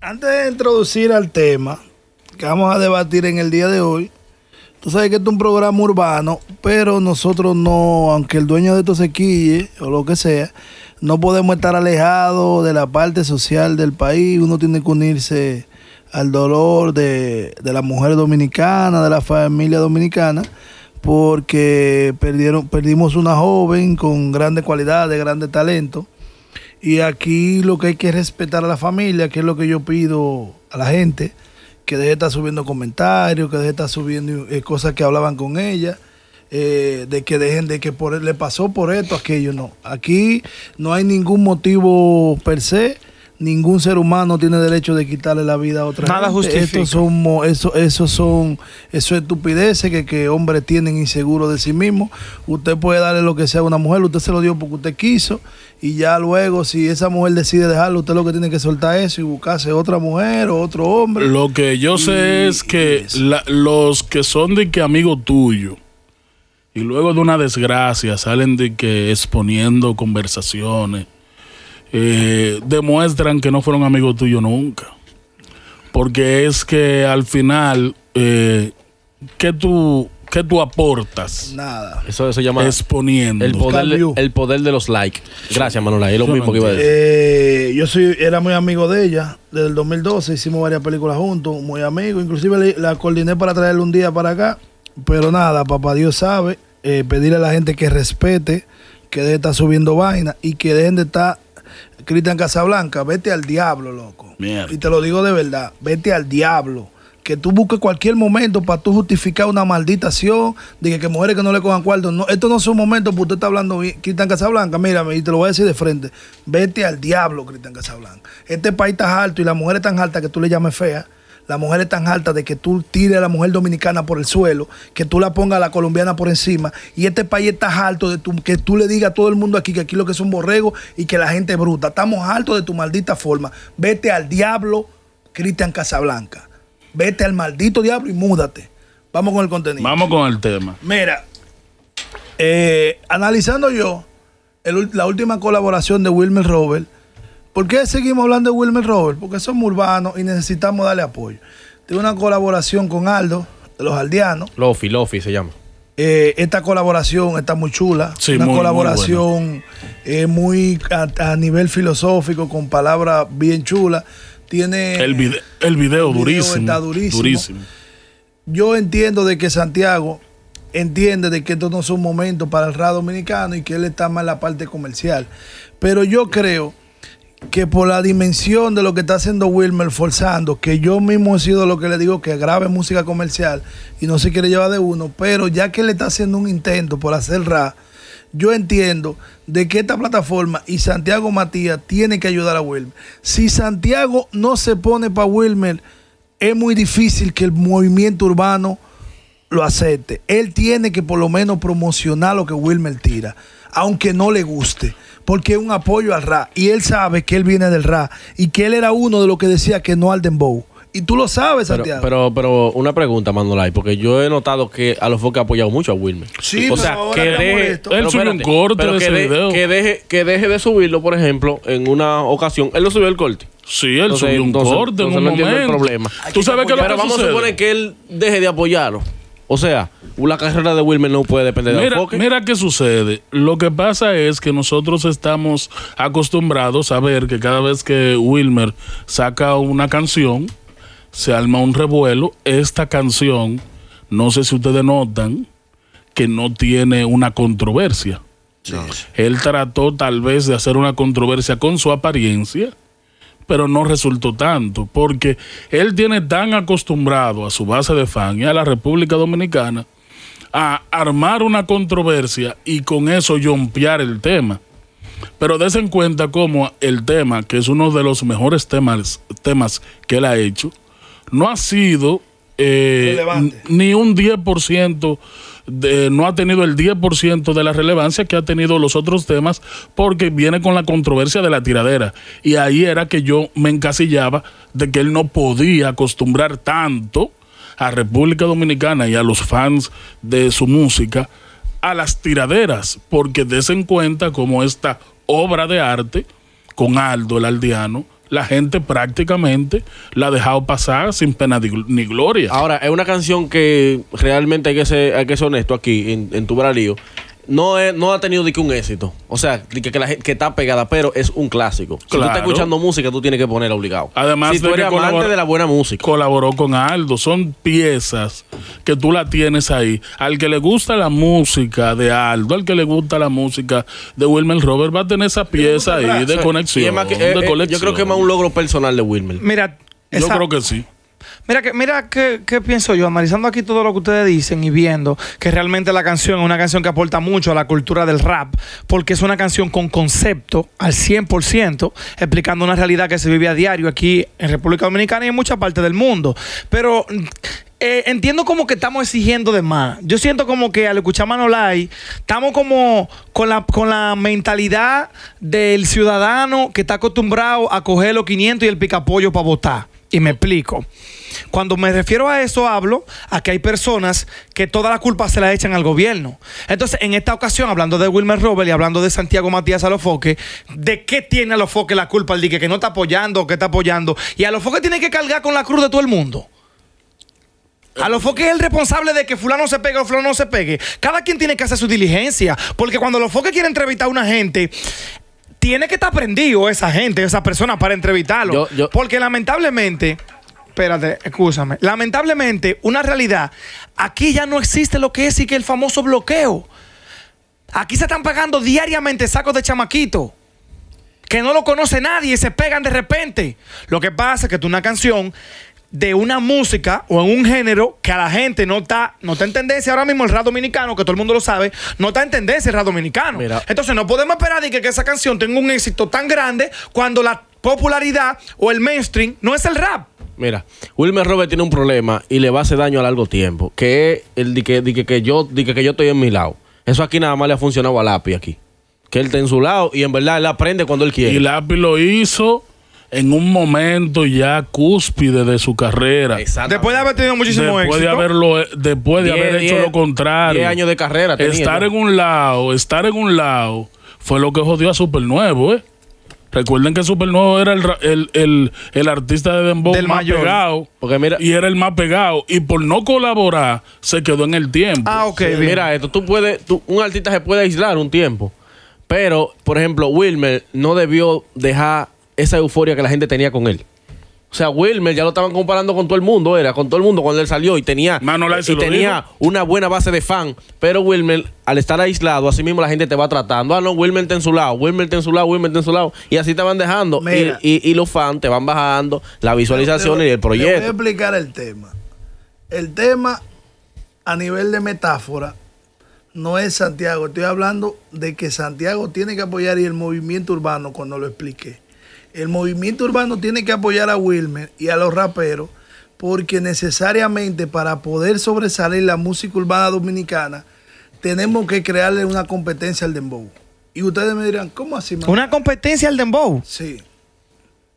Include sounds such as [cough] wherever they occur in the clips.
Antes de introducir al tema que vamos a debatir en el día de hoy, tú sabes que es un programa urbano, pero nosotros no, aunque el dueño de esto se quille o lo que sea, no podemos estar alejados de la parte social del país. Uno tiene que unirse al dolor de, de la mujer dominicana, de la familia dominicana porque perdieron, perdimos una joven con grandes cualidades, grande talento. Y aquí lo que hay que respetar a la familia, que es lo que yo pido a la gente, que deje de estar subiendo comentarios, que deje de estar subiendo eh, cosas que hablaban con ella. Eh, de que dejen de que por, le pasó por esto, aquello, no. Aquí no hay ningún motivo per se ningún ser humano tiene derecho de quitarle la vida a otra Nada gente. son, eso, eso son eso estupideces que, hombres tienen inseguros de sí mismos. Usted puede darle lo que sea a una mujer, usted se lo dio porque usted quiso y ya luego si esa mujer decide dejarlo, usted lo que tiene que soltar eso y buscarse otra mujer o otro hombre. Lo que yo sé es que los que son de que amigo tuyo y luego de una desgracia salen de que exponiendo conversaciones eh, demuestran que no fueron amigos tuyos nunca. Porque es que al final, que eh, ¿qué, tú, ¿qué tú aportas? Nada. Eso se llama exponiendo. El poder, el poder de los likes. Gracias, Manuela. Es lo yo mismo que iba a decir. Eh, yo soy, era muy amigo de ella. Desde el 2012 hicimos varias películas juntos, muy amigo, Inclusive la coordiné para traerle un día para acá. Pero nada, papá Dios sabe. pedirle a la gente que respete, que deje de estar subiendo vaina y que dejen de estar Cristian Casablanca, vete al diablo, loco. Y te lo digo de verdad, vete al diablo. Que tú busques cualquier momento para tú justificar una maldita acción, de que, mujeres que no le cojan cuarto. No, esto no es un momento porque usted está hablando bien. Cristian Casablanca, mírame, y te lo voy a decir de frente. Vete al diablo, Cristian Casablanca. Este país está alto y las mujeres tan altas que tú le llames fea la mujer es tan alta de que tú tires a la mujer dominicana por el suelo, que tú la pongas a la colombiana por encima, y este país está alto de que tú le digas a todo el mundo aquí que aquí lo que son borrego y que la gente es bruta. Estamos altos de tu maldita forma. Vete al diablo, Cristian Casablanca. Vete al maldito diablo y múdate. Vamos con el contenido. Vamos con el tema. Mira, eh, analizando yo la última colaboración de Wilmer Robert ¿Por qué seguimos hablando de Wilmer Robert? Porque somos urbanos y necesitamos darle apoyo. Tengo una colaboración con Aldo, los aldeanos. Lofi, Lofi se llama. Eh, esta colaboración está muy chula. Sí, una colaboración muy, muy eh, a, nivel filosófico, con palabras bien chulas. Tiene. El, video, el está durísimo. Yo entiendo de que Santiago entiende de que esto no es un momento para el RA dominicano y que él está más en la parte comercial. Pero yo creo que por la dimensión de lo que está haciendo Wilmer forzando, que yo mismo he sido lo que le digo que grabe música comercial y no se quiere llevar de uno, pero ya que le está haciendo un intento por hacer rap, yo entiendo de que esta plataforma y Santiago Matías tiene que ayudar a Wilmer. Si Santiago no se pone para Wilmer, es muy difícil que el movimiento urbano lo acepte. Él tiene que por lo menos promocionar lo que Wilmer tira, aunque no le guste porque es un apoyo al rap. Y él sabe que él viene del rap y que él era uno de los que decía que no al dembow. Y tú lo sabes, Santiago. Pero, pero una pregunta, Mandolay. porque yo he notado que a los focos ha apoyado mucho a Wilmer. Sí, o sea, que deje, él subió un corte de ese video. que deje, que deje de subirlo, por ejemplo, en una ocasión. Él lo subió el corte. Sí, él subió un corte en un no momento. problema. Tú sabes que lo pero vamos a suponer que él deje de apoyarlo. O sea, la carrera de Wilmer no puede depender de Mira qué sucede. Lo que pasa es que nosotros estamos acostumbrados a ver que cada vez que Wilmer saca una canción, se alma un revuelo. Esta canción, no sé si ustedes notan, que no tiene una controversia. Él trató tal vez de hacer una controversia con su apariencia pero no resultó tanto, porque él tiene tan acostumbrado a su base de fan y a la República Dominicana a armar una controversia y con eso yompear el tema. Pero des en cuenta cómo el tema, que es uno de los mejores temas, temas que él ha hecho, no ha sido eh, ni un 10% no ha tenido el 10% de la relevancia que ha tenido los otros temas porque viene con la controversia de la tiradera. Y ahí era que yo me encasillaba de que él no podía acostumbrar tanto a República Dominicana y a los fans de su música a las tiraderas, porque desen cuenta como esta obra de arte con Aldo el Aldeano la gente prácticamente la ha dejado pasar sin pena ni gloria. Ahora, es una canción que realmente hay que ser, hay que ser honesto aquí, en, en tu bralío no, es, no ha tenido de que un éxito. O sea, que, que, la, que está pegada, pero es un clásico. Si tú estás escuchando música, tú tienes que poner obligado. Además, si tú de eres amante de la buena música. Colaboró con Aldo. Son piezas que tú la tienes ahí. Al que le gusta la música de Aldo, al que le gusta la música de Wilmer Robert, va a tener esa pieza ahí de, conexión, eh, eh, Yo creo que es más un logro personal de Wilmer. Mira, yo creo que sí. Mira que, mira qué pienso yo, analizando aquí todo lo que ustedes dicen y viendo que realmente la canción es una canción que aporta mucho a la cultura del rap, porque es una canción con concepto al 100%, explicando una realidad que se vive a diario aquí en República Dominicana y en muchas partes del mundo. Pero eh, entiendo como que estamos exigiendo de más. Yo siento como que al escuchar Manolai, estamos como con la, con la mentalidad del ciudadano que está acostumbrado a coger los 500 y el picapollo para votar. Y me explico. Cuando me refiero a eso, hablo a que hay personas que toda la culpa se la echan al gobierno. Entonces, en esta ocasión, hablando de Wilmer Robert y hablando de Santiago Matías Alofoque, ¿de qué tiene Alofoque la culpa El dique? Que no está apoyando, que está apoyando. Y Alofoque tiene que cargar con la cruz de todo el mundo. Alofoque es el responsable de que fulano se pegue o fulano no se pegue. Cada quien tiene que hacer su diligencia. Porque cuando Alofoque quiere entrevistar a una gente, tiene que estar prendido esa gente, esa persona para entrevistarlo. Porque lamentablemente, espérate, escúchame, lamentablemente, una realidad, aquí ya no existe lo que es y que el famoso bloqueo. Aquí se están pagando diariamente sacos de chamaquito que no lo conoce nadie y se pegan de repente. Lo que pasa es que tú una canción de una música o en un género que a la gente no está, no está en ahora mismo el rap dominicano, que todo el mundo lo sabe, no está en tendencia el rap dominicano. Entonces no podemos esperar de que, esa canción tenga un éxito tan grande cuando la popularidad o el mainstream no es el rap. Mira, Wilmer Robert tiene un problema y le va a hacer daño a largo tiempo, que es el de que, que, yo, que, que yo estoy en mi lado. Eso aquí nada más le ha funcionado a Lapi aquí. Que él está en su lado y en verdad él aprende cuando él quiere. Y Lapi lo hizo en un momento ya cúspide de su carrera. Exacto. Después de haber tenido muchísimo después éxito. después de haber hecho lo contrario. 10 años de carrera. estar en un lado, estar en un lado, fue lo que jodió a Supernuevo, ¿eh? Recuerden que Super Supernuevo era el, artista de Dembow más pegado. Porque mira, y era el más pegado. Y por no colaborar, se quedó en el tiempo. Ah, ok. mira esto, tú puedes, un artista se puede aislar un tiempo. Pero, por ejemplo, Wilmer no debió dejar esa euforia que la gente tenía con él. O sea, Wilmer ya lo estaban comparando con todo el mundo, era con todo el mundo cuando él salió y tenía, y tenía una buena base de fan. Pero Wilmer, al estar aislado, así mismo la gente te va tratando. Ah, no, Wilmer está en su lado, Wilmer está en su lado, Wilmer está en su lado. Y así te van dejando. y, los fans te van bajando la visualización y el proyecto. Te voy a explicar el tema. El tema a nivel de metáfora no es Santiago. Estoy hablando de que Santiago tiene que apoyar y el movimiento urbano cuando lo expliqué el movimiento urbano tiene que apoyar a Wilmer y a los raperos porque necesariamente para poder sobresalir la música urbana dominicana tenemos que crearle una competencia al dembow. Y ustedes me dirán, ¿cómo así? ¿Una competencia al dembow? Sí.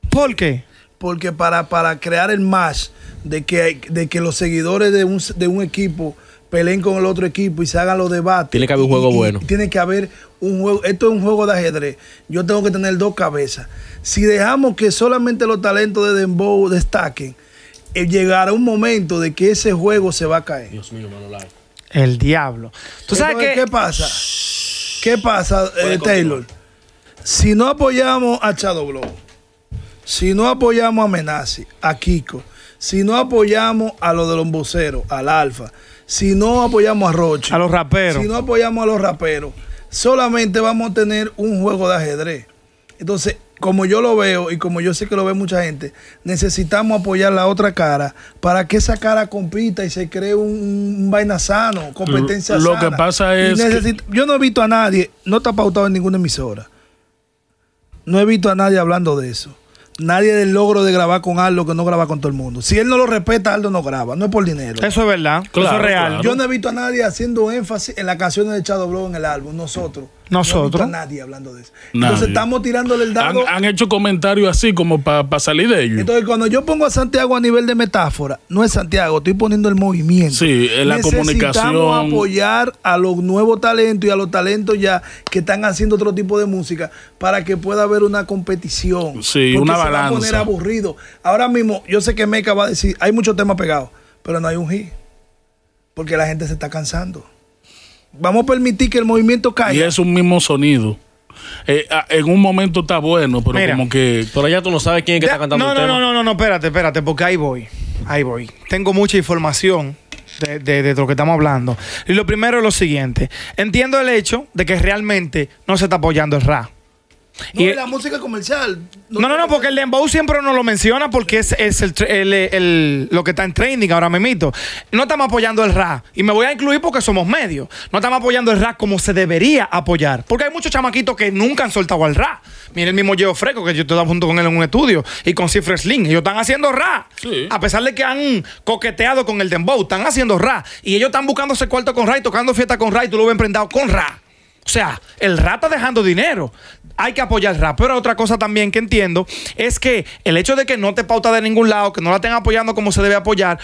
¿Por qué? Porque para, para crear el match de que, de que los seguidores de un, de un equipo peleen con el otro equipo y se hagan los debates. Tiene que haber un juego bueno. tiene que haber un juego. Esto es un juego de ajedrez. Yo tengo que tener dos cabezas. Si dejamos que solamente los talentos de Dembow destaquen, eh, llegará un momento de que ese juego se va a caer. Dios mío, Manolai. El diablo. ¿Tú sabes qué pasa? ¿Qué pasa, eh, Taylor? Si no apoyamos a Chado si no apoyamos a Menasi, a Kiko, si no apoyamos a los de los voceros, al Alfa, si no apoyamos a Roche, a los raperos, si no apoyamos a los raperos, solamente vamos a tener un juego de ajedrez. Entonces, como yo lo veo y como yo sé que lo ve mucha gente, necesitamos apoyar la otra cara para que esa cara compita y se cree un, vaina sano, competencia sana. Lo que pasa es. Yo no he visto a nadie, no está pautado en ninguna emisora. No he visto a nadie hablando de eso. Nadie del logro de grabar con Aldo que no graba con todo el mundo. Si él no lo respeta, Aldo no graba. No es por dinero. Eso es verdad. Eso es real. Yo no he visto a nadie haciendo énfasis en las canciones de Chado Blow en el álbum. Nosotros. Nosotros. nadie hablando de eso. Entonces estamos tirándole el dado. Han, hecho comentarios así como para salir de ellos. Entonces, cuando yo pongo a Santiago a nivel de metáfora, no es Santiago, estoy poniendo el movimiento. Sí, la comunicación. apoyar a los nuevos talentos y a los talentos ya que están haciendo otro tipo de música para que pueda haber una competición. Sí, una balanza. Se poner aburrido. Ahora mismo, yo sé que Meca va a decir, hay muchos temas pegados, pero no hay un hit. Porque la gente se está cansando. Vamos a permitir que el movimiento caiga. Y es un mismo sonido. Eh, ah, en un momento está bueno, pero como que. Por allá tú no sabes quién es que está cantando. No, no, no, no, no, espérate, espérate, porque ahí voy. Ahí voy. Tengo mucha información de, de, lo que estamos hablando. Y lo primero es lo siguiente. Entiendo el hecho de que realmente no se está apoyando el rap. No, y, la música comercial. No, no, no, porque el Dembow siempre no lo menciona porque es, es lo que está en trending ahora me mismo. No estamos apoyando el rap. Y me voy a incluir porque somos medios. No estamos apoyando el rap como se debería apoyar. Porque hay muchos chamaquitos que nunca han soltado al rap. Miren el mismo Geo Freco que yo estaba junto con él en un estudio y con Cifres Slim. Ellos están haciendo rap. A pesar de que han coqueteado con el Dembow, están haciendo rap. Y ellos están buscándose cuarto con rap tocando fiesta con rap y tú lo ves emprendado con rap. O sea, el rap está dejando dinero hay que apoyar el rap. Pero otra cosa también que entiendo es que el hecho de que no te pauta de ningún lado, que no la estén apoyando como se debe apoyar,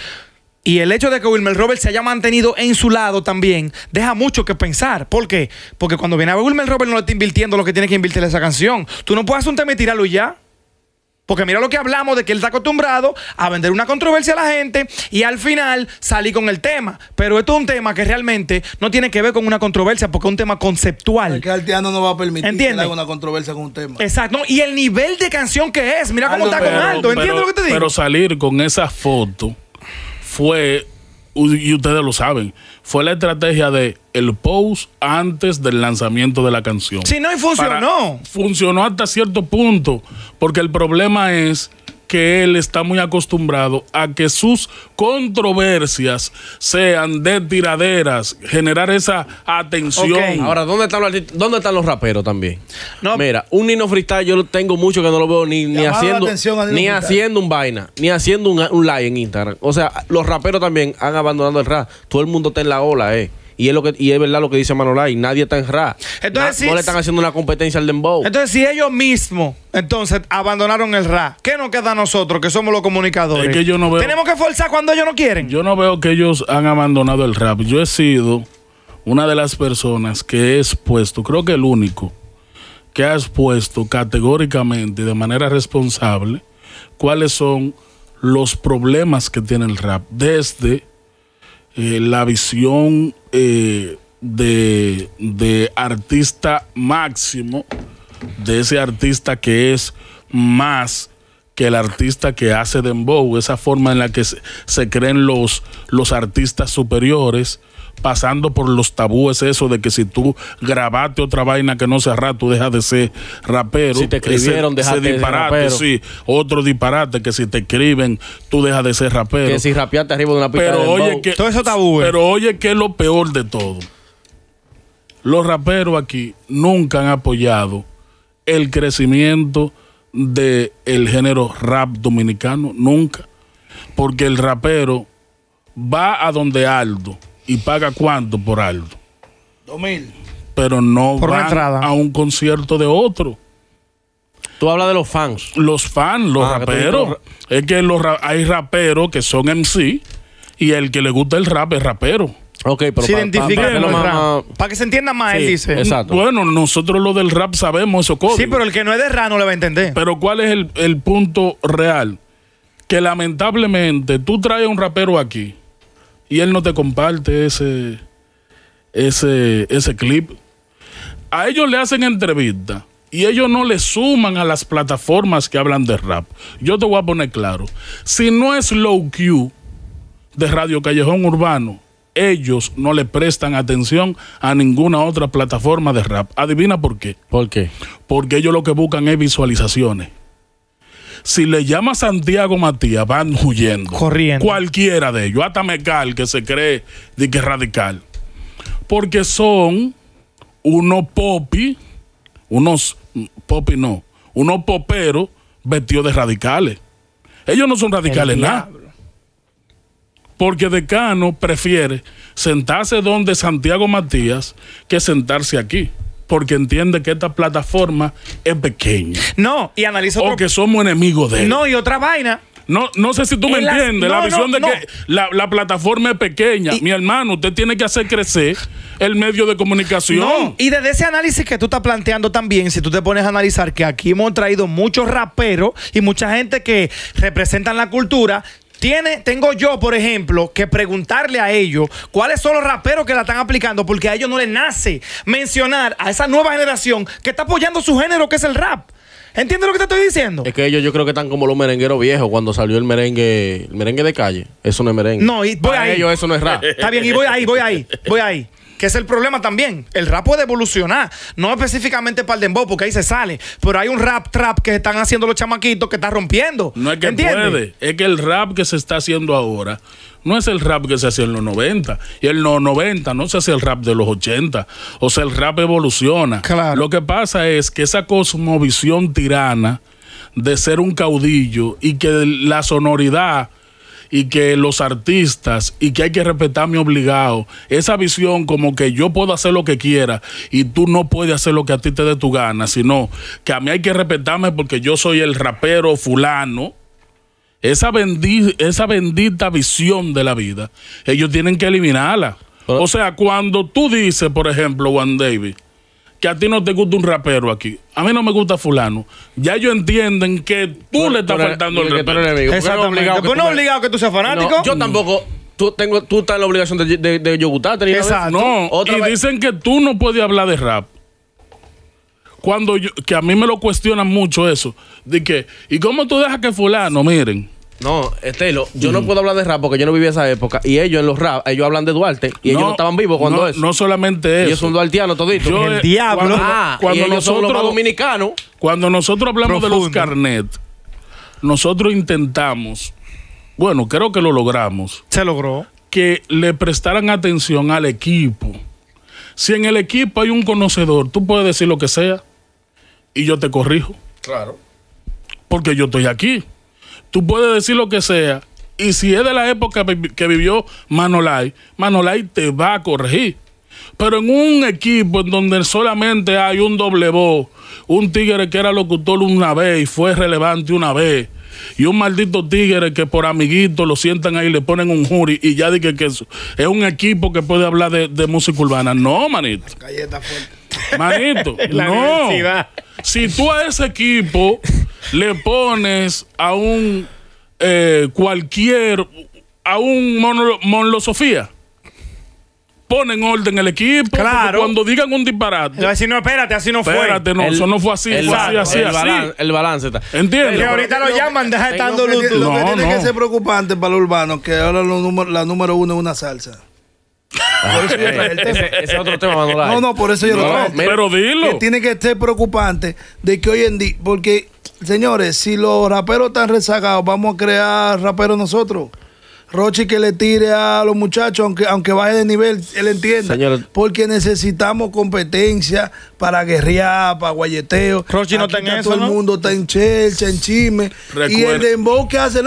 y el hecho de que Wilmer Robert se haya mantenido en su lado también deja mucho que pensar. ¿Por qué? Porque cuando viene a Wilmer Robert no le está invirtiendo lo que tiene que invirtir en esa canción. Tú no puedes hacer un tema y tirarlo ya. Porque mira lo que hablamos de que él está acostumbrado a vender una controversia a la gente y al final salí con el tema. Pero esto es un tema que realmente no tiene que ver con una controversia porque es un tema conceptual. El Altiano no va a permitir ¿Entiendes? una controversia con un tema. Exacto. y el nivel de canción que es. Mira cómo está pero, con lo que te digo? Pero salir con esa foto fue y ustedes lo saben, fue la estrategia de el post antes del lanzamiento de la canción. Si no, y funcionó. funcionó hasta cierto punto, porque el problema es que él está muy acostumbrado a que sus controversias sean de tiraderas, generar esa atención. Ahora, ¿dónde están, los, ¿dónde están los raperos también? Mira, un Nino Freestyle yo lo tengo mucho que no lo veo ni, haciendo ni haciendo un vaina, ni haciendo un, un en Instagram. O sea, los raperos también han abandonado el rap. Todo el mundo está en la ola, eh. Y es lo que y verdad lo que dice Manolay, nadie está en rap. Entonces, no le están haciendo una competencia al dembow. Entonces, si ellos mismos entonces abandonaron el rap, ¿qué nos queda a nosotros que somos los comunicadores? Tenemos que forzar cuando ellos no quieren. Yo no veo que ellos han abandonado el rap. Yo he sido una de las personas que he expuesto, creo que el único que ha expuesto categóricamente y de manera responsable cuáles son los problemas que tiene el rap desde eh, la visión eh, de, artista máximo, de ese artista que es más que el artista que hace dembow, esa forma en la que se, se creen los, los artistas superiores, pasando por los tabúes, eso de que si tú grabaste otra vaina que no sea rap, tú dejas de ser rapero. Si te escribieron, de ser rapero. Otro disparate que si te escriben, tú dejas de ser rapero. Que si rapeaste arriba de una pista Todo eso tabú. Eh. Pero oye que es lo peor de todo. Los raperos aquí nunca han apoyado el crecimiento del el género rap dominicano, nunca. Porque el rapero va a donde Aldo y paga cuánto por algo. Dos mil. Pero no por a un concierto de otro. Tú hablas de los fans. Los fans, los ah, raperos. es que los hay raperos que son MC y el que le gusta el rap es rapero. Ok, pero para, que se entienda más, él dice. Bueno, nosotros lo del rap sabemos eso código. Sí, pero el que no es de rap no le va a entender. Pero ¿cuál es el, el punto real? Que lamentablemente tú traes a un rapero aquí y él no te comparte ese, ese, ese clip. A ellos le hacen entrevista y ellos no le suman a las plataformas que hablan de rap. Yo te voy a poner claro, si no es Low Q de Radio Callejón Urbano, ellos no le prestan atención a ninguna otra plataforma de rap. Adivina por qué. ¿Por qué? Porque ellos lo que buscan es visualizaciones. Si le llama Santiago Matías, van huyendo. Corriendo. Cualquiera de ellos, hasta Mecal, que se cree de que radical. Porque son unos popi, unos popi no, unos poperos vestidos de radicales. Ellos no son radicales nada. Porque Decano prefiere sentarse donde Santiago Matías que sentarse aquí porque entiende que esta plataforma es pequeña. No, y analizo... O que somos enemigos de él. No, y otra vaina. No, no sé si tú me entiendes, la visión de que la, plataforma es pequeña. Mi hermano, usted tiene que hacer crecer el medio de comunicación. y desde ese análisis que tú estás planteando también, si tú te pones a analizar que aquí hemos traído muchos raperos y mucha gente que representan la cultura, tiene, tengo yo, por ejemplo, que preguntarle a ellos cuáles son los raperos que la están aplicando, porque a ellos no les nace mencionar a esa nueva generación que está apoyando su género, que es el rap. ¿Entiendes lo que te estoy diciendo? Es que ellos yo creo que están como los merengueros viejos cuando salió el merengue, el merengue de calle. Eso no es merengue. No, y voy Para ahí. ellos eso no es rap. Está bien, y voy ahí, voy ahí, voy ahí que es el problema también. El rap puede evolucionar, no específicamente para el dembow, porque ahí se sale, pero hay un rap trap que están haciendo los chamaquitos que está rompiendo. No es que puede, es que el rap que se está haciendo ahora no es el rap que se hacía en los 90. Y en los 90 no se hace el rap de los 80. O sea, el rap evoluciona. Lo que pasa es que esa cosmovisión tirana de ser un caudillo y que la sonoridad y que los artistas y que hay que respetarme obligado. Esa visión como que yo puedo hacer lo que quiera y tú no puedes hacer lo que a ti te dé tu gana, sino que a mí hay que respetarme porque yo soy el rapero fulano. Esa, esa bendita visión de la vida, ellos tienen que eliminarla. O sea, cuando tú dices, por ejemplo, Juan David, que a ti no te gusta un rapero aquí. A mí no me gusta fulano. Ya ellos entienden que tú le estás faltando el, rapero. respeto. Exactamente. Pues no no obligado que tú seas fanático. yo tampoco tú, tengo, tú estás en la obligación de, de, de yo gustarte. Exacto. No, y dicen que tú no puedes hablar de rap. Cuando yo, que a mí me lo cuestionan mucho eso. De que, ¿y cómo tú dejas que fulano, miren? No, Estelo, eh, yo no puedo hablar de rap porque yo no viví esa época. Y ellos en los rap, ellos hablan de Duarte y ellos no estaban vivos cuando no, eso. No solamente eso. Ellos son duartianos toditos. Yo, el diablo. Cuando, ah, nosotros, dominicanos. Cuando nosotros hablamos de los carnet, nosotros intentamos, bueno, creo que lo logramos. Se logró. Que le prestaran atención al equipo. Si en el equipo hay un conocedor, tú puedes decir lo que sea y yo te corrijo. Claro. Porque yo estoy aquí. Tú puedes decir lo que sea. Y si es de la época que vivió Manolay, Manolay te va a corregir. Pero en un equipo en donde solamente hay un doble voz, un tigre que era locutor una vez y fue relevante una vez, y un maldito tigre que por amiguito lo sientan ahí, le ponen un jury y ya dije que eso es un equipo que puede hablar de, de música urbana. No, manito. Manito, [laughs] no si tú a ese equipo le pones a un eh, cualquier, a un sofía ponen orden el equipo. Cuando digan un disparate. a decir, no, espérate, así no fue. Espérate, no, eso no fue así, el, fue así, así, Balance, está. Entiendo. Que ahorita lo llaman, deja estando Lo no, lo que tiene que ser preocupante para los urbanos, que ahora lo, la número uno es una salsa. Ese, otro tema, No, no, por eso yo no, lo traje. Pero dilo. tiene que ser preocupante de que hoy en día, porque, señores, si los raperos están rezagados, vamos a crear raperos nosotros. Rochi que le tire a los muchachos, aunque, aunque baje de nivel, él entiende Porque necesitamos competencia para guerrear, para guayeteo. Rochi no está eso. Todo el mundo está en chelcha, en chisme. Y el dembow que hace,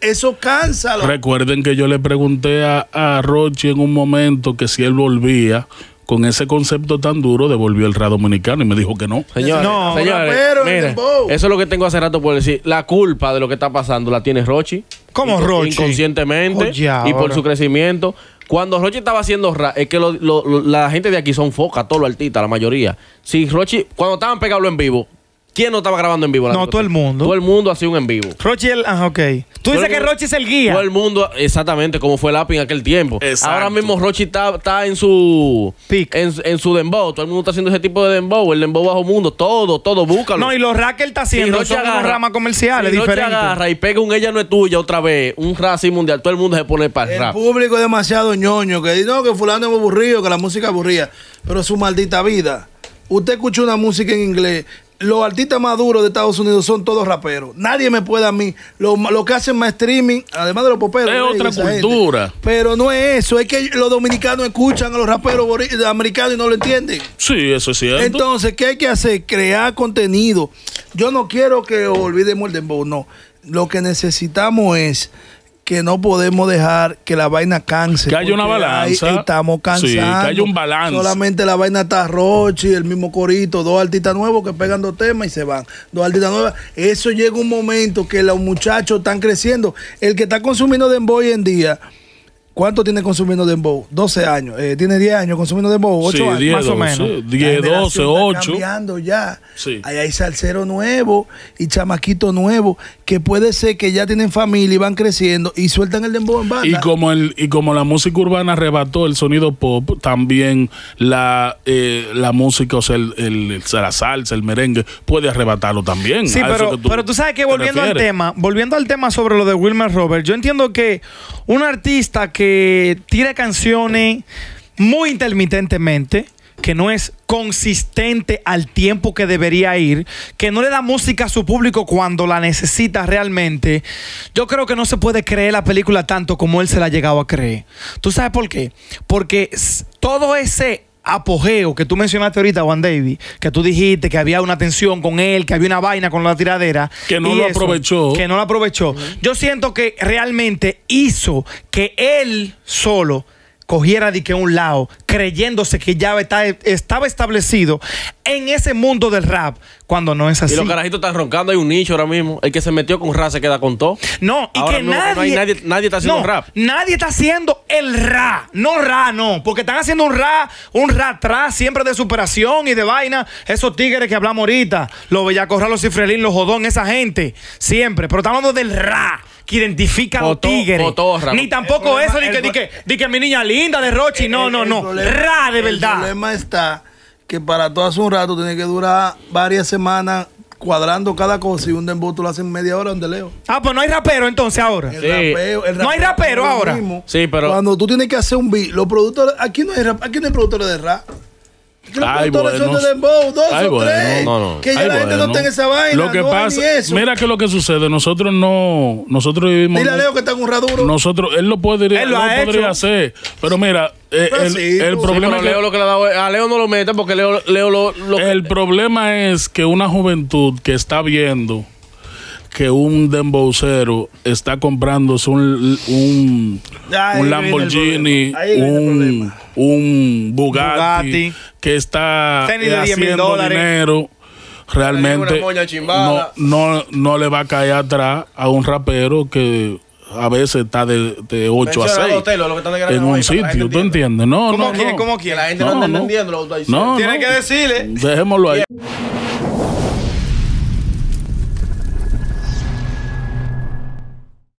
eso cansa Recuerden que yo le pregunté a, a Rochi en un momento que si él volvía con ese concepto tan duro, devolvió el rado dominicano y me dijo que no. Señores, no, eso es lo que tengo hace rato por decir. La culpa de lo que está pasando la tiene Rochi. ¿Cómo Rochi? Inconscientemente oh, y por su crecimiento. Cuando Rochi estaba haciendo rap, es que la gente de aquí son foca, todos los artistas, la mayoría. Si Rochi, cuando estaban pegados en vivo, ¿Quién no estaba grabando en vivo? La no, todo el mundo. Todo el mundo hacía un en vivo. Rochi, el, ah, ok. Tú dices que Rochi es el guía. Todo el mundo, exactamente, como fue el Aping en aquel tiempo. Ahora mismo Rochi está, en su En, en, su dembow. Todo el mundo está haciendo ese tipo de dembow. El dembow bajo mundo. Todo, todo, búscalo. No, y los raquel está haciendo Rochi son agarra, ramas comerciales Si diferentes. agarra y pega un Ella no es tuya otra vez. Un rap mundial. Todo el mundo se pone para el rap. El público es demasiado ñoño. Que dice, no, que fulano es aburrido, que la música aburría. Pero su maldita vida. Usted escucha una música en inglés los artistas más duros de Estados Unidos son todos raperos. Nadie me puede a mí. Lo, que hacen más streaming, además de los poperos. Es eh, otra cultura. Pero no es eso. Es que los dominicanos escuchan a los raperos americanos y no lo entienden. Sí, eso es cierto. Entonces, ¿qué hay que hacer? Crear contenido. Yo no quiero que olvidemos el dembow, no. Lo que necesitamos es que no podemos dejar que la vaina canse. Que haya una balanza. estamos cansando Sí, un balance. Solamente la vaina está y el mismo Corito, dos artistas nuevos que pegan dos temas y se van. Dos artistas nuevas. Eso llega un momento que los muchachos están creciendo. El que está consumiendo Dembow hoy en día ¿Cuánto tiene consumiendo Dembow? 12 años. Eh, tiene 10 años consumiendo Dembow, 8 años. más o menos. 10, 12, 8. cambiando ya. Ahí hay salsero nuevo y chamaquito nuevo que puede ser que ya tienen familia y van creciendo y sueltan el Dembow en banda. Y como, el, y como la música urbana arrebató el sonido pop, también la, eh, la música, o sea, el, la salsa, el merengue, puede arrebatarlo también. Sí, pero tú, pero sabes que volviendo al tema, volviendo al tema sobre lo de Wilmer Robert, yo entiendo que un artista que tira canciones muy intermitentemente, que no es consistente al tiempo que debería ir, que no le da música a su público cuando la necesita realmente, yo creo que no se puede creer la película tanto como él se la ha llegado a creer. ¿Tú sabes por qué? Porque todo ese apogeo que tú mencionaste ahorita, Juan David, que tú dijiste que había una tensión con él, que había una vaina con la tiradera. Que no lo aprovechó. Que no lo aprovechó. Yo siento que realmente hizo que él solo cogiera de que un lado, creyéndose que ya está, estaba establecido en ese mundo del rap, cuando no es así. Y los carajitos están roncando, hay un nicho ahora mismo. El que se metió con rap se queda con todo. No, y que nadie, nadie, está haciendo un rap. Nadie está haciendo el rap. No rap, no. Porque están haciendo un rap, un rap atrás, siempre de superación y de vaina. Esos tigres que hablamos ahorita, los bellacorra, los cifrelín, los jodón, esa gente. Siempre. Pero estamos hablando del rap Identifica identifican los tigres. Ni tampoco eso, ni que, di que, mi niña linda de Rochi. Eh, no, eh, no, no. Ra de verdad. El problema está que para todo hace un rato tiene que durar varias semanas cuadrando cada cosa y un dembow tú lo haces media hora donde leo. Ah, pues no hay rapero entonces ahora. no hay rapero ahora. Sí, pero. Cuando tú tienes que hacer un beat, los productores. Aquí no hay, aquí no hay productores de ra Ay, bueno. de Dembow, dos Ay, o tres, no, no. Que ya Ay, la gente no tenga esa vaina. Lo que pasa, hay mira que lo que sucede, nosotros no, nosotros vivimos. Dile a Leo que está en un raduro. Nosotros, él lo puede él lo, lo podría hacer. Pero mira, eh, el, problema a Leo no lo meta porque Leo, Leo lo, El problema es que una juventud que está viendo que un dembowcero está comprándose un, un, un Lamborghini, un, un Bugatti, que está eh, haciendo dinero realmente no, no, le va a caer atrás a un rapero que a veces está de, de 8 a 6 en un sitio, ¿tú entiendes? No, ¿Cómo no, no. ¿Cómo quiere? La gente no, está entendiendo lo que está diciendo. Tiene que decirle. Dejémoslo ahí.